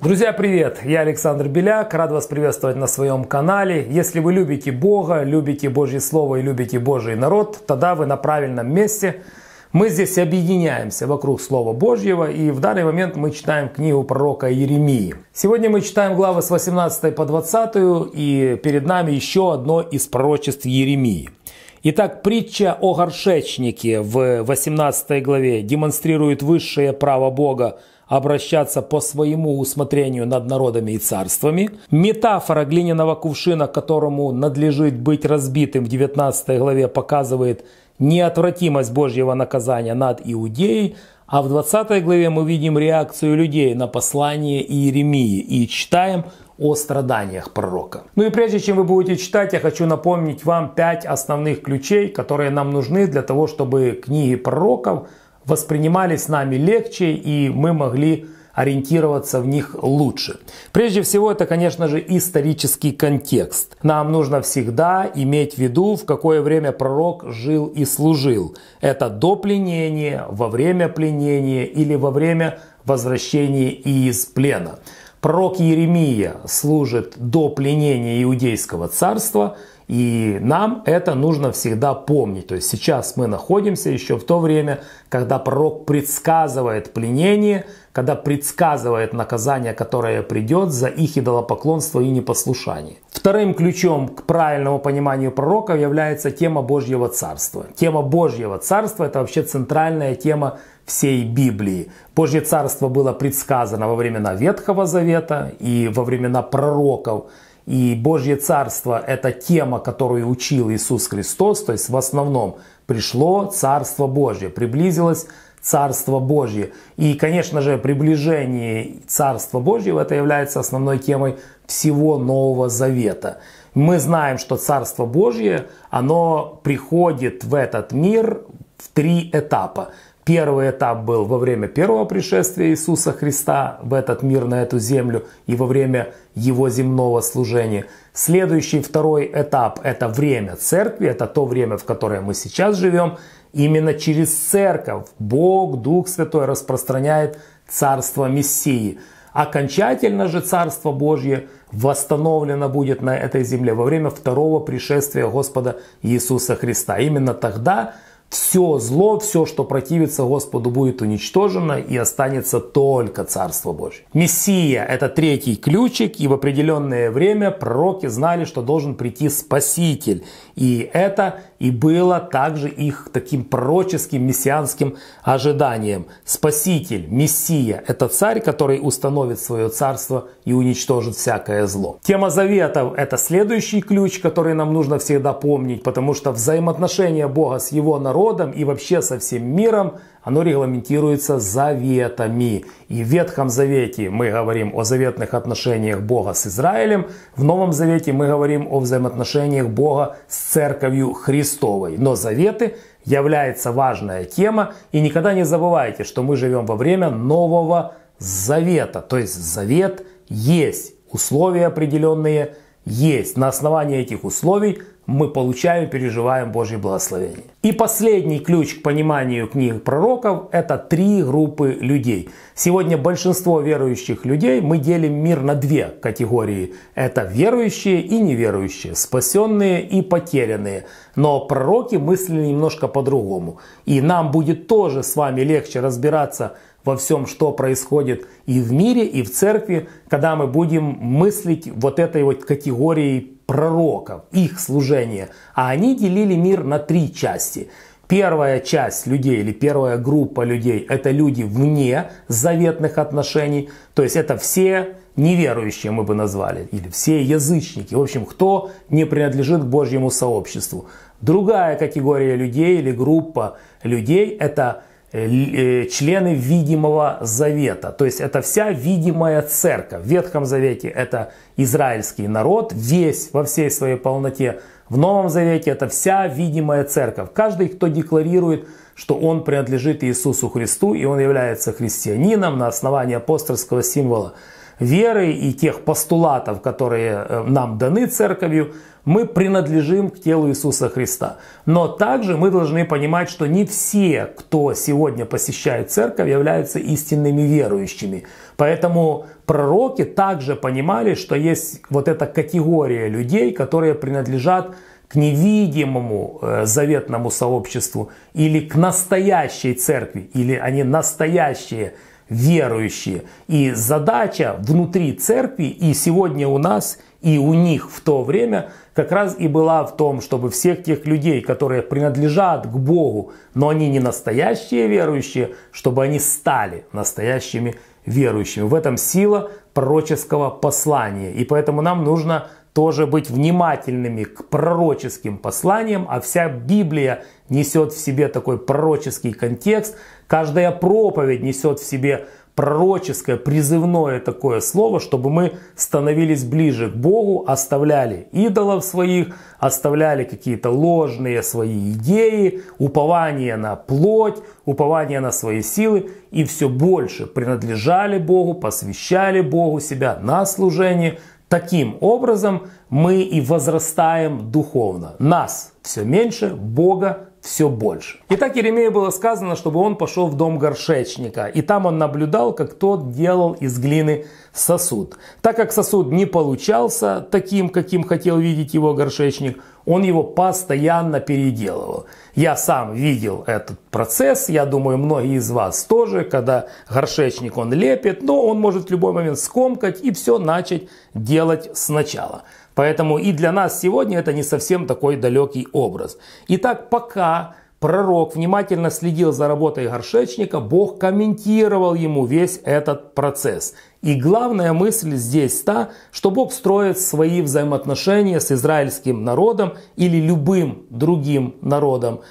Друзья, привет! Я Александр Беляк, рад вас приветствовать на своем канале. Если вы любите Бога, любите Божье Слово и любите Божий народ, тогда вы на правильном месте. Мы здесь объединяемся вокруг Слова Божьего, и в данный момент мы читаем книгу пророка Еремии. Сегодня мы читаем главы с 18 по 20, и перед нами еще одно из пророчеств Еремии – Итак, притча о горшечнике в 18 главе демонстрирует высшее право Бога обращаться по своему усмотрению над народами и царствами. Метафора глиняного кувшина, которому надлежит быть разбитым в 19 главе, показывает неотвратимость Божьего наказания над Иудеей, а в 20 главе мы видим реакцию людей на послание Иеремии и читаем о страданиях пророка. Ну и прежде чем вы будете читать, я хочу напомнить вам пять основных ключей, которые нам нужны для того, чтобы книги пророков воспринимались нами легче и мы могли ориентироваться в них лучше. Прежде всего, это, конечно же, исторический контекст. Нам нужно всегда иметь в виду, в какое время пророк жил и служил. Это до пленения, во время пленения или во время возвращения из плена. Пророк Еремия служит до пленения Иудейского царства, и нам это нужно всегда помнить. То есть сейчас мы находимся еще в то время, когда пророк предсказывает пленение, когда предсказывает наказание, которое придет за их идолопоклонство и непослушание. Вторым ключом к правильному пониманию пророков является тема Божьего Царства. Тема Божьего Царства – это вообще центральная тема всей Библии. Божье Царство было предсказано во времена Ветхого Завета и во времена пророков. И Божье Царство – это тема, которую учил Иисус Христос, то есть в основном пришло Царство Божье, приблизилось Царство Божье. И, конечно же, приближение Царства Божьего это является основной темой всего Нового Завета. Мы знаем, что Царство Божье, оно приходит в этот мир в три этапа. Первый этап был во время первого пришествия Иисуса Христа в этот мир, на эту землю и во время его земного служения. Следующий второй этап – это время церкви, это то время, в которое мы сейчас живем. Именно через церковь Бог, Дух Святой распространяет царство Мессии. Окончательно же Царство Божье восстановлено будет на этой земле во время второго пришествия Господа Иисуса Христа. Именно тогда – все зло, все, что противится Господу, будет уничтожено и останется только Царство Божье. Мессия – это третий ключик, и в определенное время пророки знали, что должен прийти Спаситель. И это и было также их таким пророческим мессианским ожиданием. Спаситель, Мессия – это царь, который установит свое царство и уничтожит всякое зло. Тема заветов – это следующий ключ, который нам нужно всегда помнить, потому что взаимоотношения Бога с его народом и вообще со всем миром – оно регламентируется заветами. И в Ветхом Завете мы говорим о заветных отношениях Бога с Израилем, в Новом Завете мы говорим о взаимоотношениях Бога с Церковью Христовой. Но заветы является важная тема, и никогда не забывайте, что мы живем во время Нового Завета. То есть завет есть, условия определенные есть. На основании этих условий мы получаем, переживаем Божье благословение. И последний ключ к пониманию книг пророков – это три группы людей. Сегодня большинство верующих людей мы делим мир на две категории. Это верующие и неверующие, спасенные и потерянные. Но пророки мыслили немножко по-другому. И нам будет тоже с вами легче разбираться во всем, что происходит и в мире, и в церкви, когда мы будем мыслить вот этой вот категорией пророков, их служение. А они делили мир на три части. Первая часть людей или первая группа людей – это люди вне заветных отношений. То есть это все неверующие мы бы назвали, или все язычники. В общем, кто не принадлежит к Божьему сообществу. Другая категория людей или группа людей – это Э, э, члены видимого завета. То есть это вся видимая церковь. В Ветхом Завете это израильский народ, весь во всей своей полноте. В Новом Завете это вся видимая церковь. Каждый, кто декларирует, что он принадлежит Иисусу Христу и он является христианином на основании апостольского символа – веры и тех постулатов, которые э, нам даны церковью, мы принадлежим к телу Иисуса Христа. Но также мы должны понимать, что не все, кто сегодня посещает церковь, являются истинными верующими. Поэтому пророки также понимали, что есть вот эта категория людей, которые принадлежат к невидимому э, заветному сообществу или к настоящей церкви, или они настоящие верующие. И задача внутри церкви, и сегодня у нас, и у них в то время, как раз и была в том, чтобы всех тех людей, которые принадлежат к Богу, но они не настоящие верующие, чтобы они стали настоящими верующими. В этом сила пророческого послания. И поэтому нам нужно тоже быть внимательными к пророческим посланиям, а вся Библия несет в себе такой пророческий контекст, каждая проповедь несет в себе пророческое, призывное такое слово, чтобы мы становились ближе к Богу, оставляли идолов своих, оставляли какие-то ложные свои идеи, упование на плоть, упование на свои силы и все больше принадлежали Богу, посвящали Богу себя на служение – Таким образом мы и возрастаем духовно. Нас все меньше, Бога все больше. Итак, Еремею было сказано, чтобы он пошел в дом горшечника, и там он наблюдал, как тот делал из глины сосуд. Так как сосуд не получался таким, каким хотел видеть его горшечник, он его постоянно переделывал. Я сам видел этот процесс, я думаю, многие из вас тоже, когда горшечник он лепит, но он может в любой момент скомкать и все начать делать сначала. Поэтому и для нас сегодня это не совсем такой далекий образ. Итак, пока Пророк внимательно следил за работой горшечника, Бог комментировал ему весь этот процесс. И главная мысль здесь та, что Бог строит свои взаимоотношения с израильским народом или любым другим народом –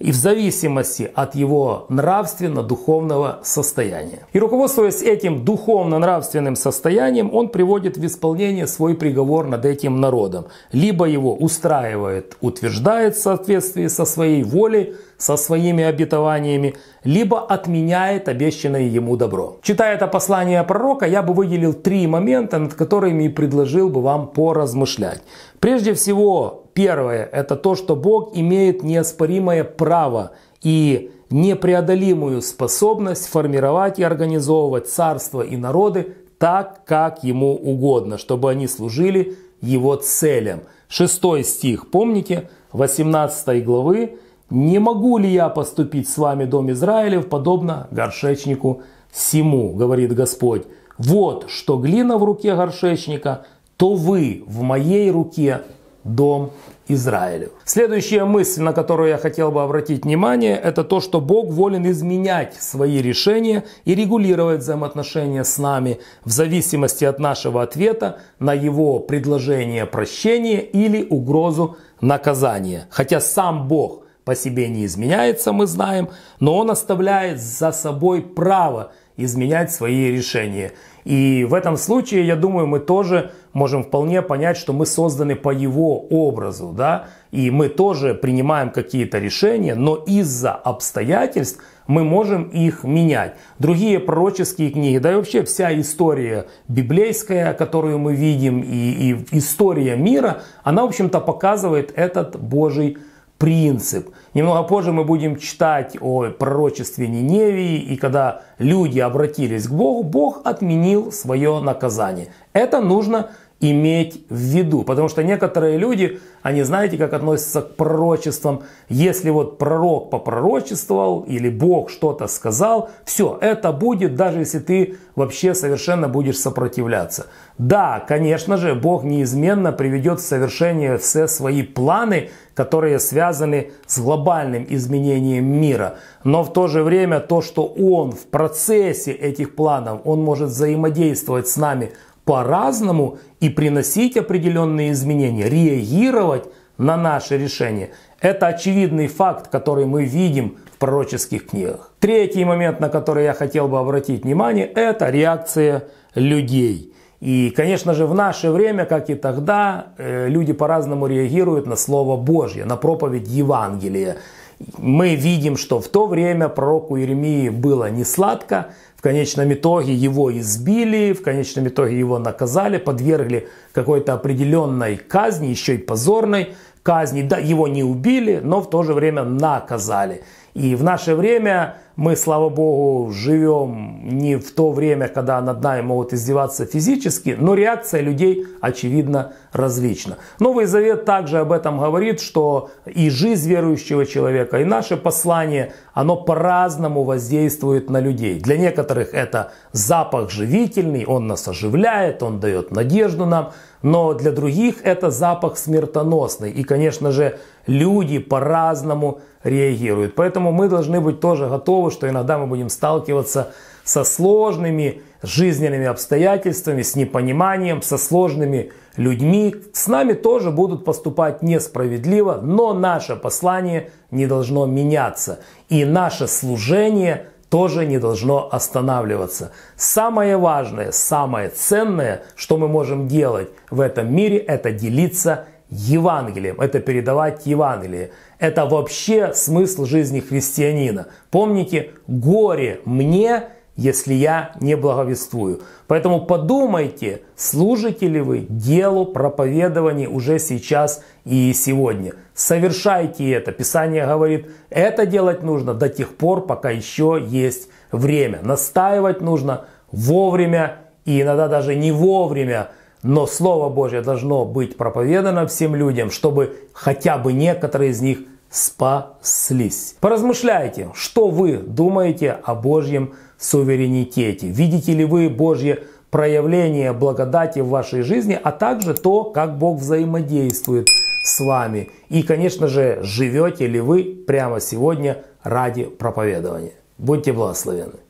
и в зависимости от его нравственно-духовного состояния. И руководствуясь этим духовно-нравственным состоянием, он приводит в исполнение свой приговор над этим народом. Либо его устраивает, утверждает в соответствии со своей волей, со своими обетованиями, либо отменяет обещанное ему добро. Читая это послание пророка, я бы выделил три момента, над которыми и предложил бы вам поразмышлять. Прежде всего, первое – это то, что Бог имеет неоспоримое право и непреодолимую способность формировать и организовывать царства и народы так, как ему угодно, чтобы они служили его целям. Шестой стих, помните, 18 главы. «Не могу ли я поступить с вами, дом Израилев, подобно горшечнику сему?» говорит Господь. «Вот, что глина в руке горшечника, то вы в моей руке, дом Израилю. Следующая мысль, на которую я хотел бы обратить внимание, это то, что Бог волен изменять свои решения и регулировать взаимоотношения с нами в зависимости от нашего ответа на его предложение прощения или угрозу наказания. Хотя сам Бог по себе не изменяется, мы знаем, но Он оставляет за собой право изменять свои решения. И в этом случае, я думаю, мы тоже можем вполне понять, что мы созданы по его образу, да, и мы тоже принимаем какие-то решения, но из-за обстоятельств мы можем их менять. Другие пророческие книги, да и вообще вся история библейская, которую мы видим, и, и история мира, она, в общем-то, показывает этот Божий принцип. Немного позже мы будем читать о пророчестве Ниневии, и когда люди обратились к Богу, Бог отменил свое наказание. Это нужно иметь в виду. Потому что некоторые люди, они знаете, как относятся к пророчествам. Если вот пророк попророчествовал или Бог что-то сказал, все, это будет, даже если ты вообще совершенно будешь сопротивляться. Да, конечно же, Бог неизменно приведет в совершение все свои планы, которые связаны с глобальным изменением мира. Но в то же время то, что Он в процессе этих планов, Он может взаимодействовать с нами – по-разному и приносить определенные изменения, реагировать на наши решения. Это очевидный факт, который мы видим в пророческих книгах. Третий момент, на который я хотел бы обратить внимание, это реакция людей. И, конечно же, в наше время, как и тогда, э, люди по-разному реагируют на Слово Божье, на проповедь Евангелия мы видим, что в то время пророку Иеремии было не сладко, в конечном итоге его избили, в конечном итоге его наказали, подвергли какой-то определенной казни, еще и позорной казни. Да, его не убили, но в то же время наказали. И в наше время мы, слава богу, живем не в то время, когда над нами могут издеваться физически, но реакция людей, очевидно, различна. Новый Завет также об этом говорит, что и жизнь верующего человека, и наше послание, оно по-разному воздействует на людей. Для некоторых это запах живительный, он нас оживляет, он дает надежду нам, но для других это запах смертоносный. И, конечно же, люди по-разному реагируют, Поэтому мы должны быть тоже готовы, что иногда мы будем сталкиваться со сложными жизненными обстоятельствами, с непониманием, со сложными людьми. С нами тоже будут поступать несправедливо, но наше послание не должно меняться. И наше служение тоже не должно останавливаться. Самое важное, самое ценное, что мы можем делать в этом мире, это делиться Евангелием, это передавать Евангелие. Это вообще смысл жизни христианина. Помните, горе мне, если я не благовествую. Поэтому подумайте, служите ли вы делу проповедования уже сейчас и сегодня. Совершайте это. Писание говорит, это делать нужно до тех пор, пока еще есть время. Настаивать нужно вовремя и иногда даже не вовремя но Слово Божье должно быть проповедано всем людям, чтобы хотя бы некоторые из них спаслись. Поразмышляйте, что вы думаете о Божьем суверенитете. Видите ли вы Божье проявление благодати в вашей жизни, а также то, как Бог взаимодействует с вами. И, конечно же, живете ли вы прямо сегодня ради проповедования. Будьте благословенны.